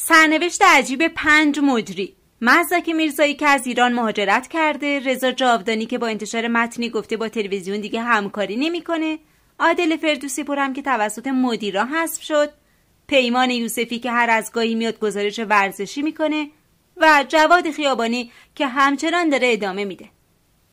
سرنوشت عجیب پنج مجری مزدک میرزایی که از ایران مهاجرت کرده رضا جاودانی که با انتشار متنی گفته با تلویزیون دیگه همکاری نمیکنه عادل فردوسی پورم که توسط مدیرا حذف شد پیمان یوسفی که هر از گاهی میاد گزارش ورزشی میکنه و جواد خیابانی که همچنان داره ادامه میده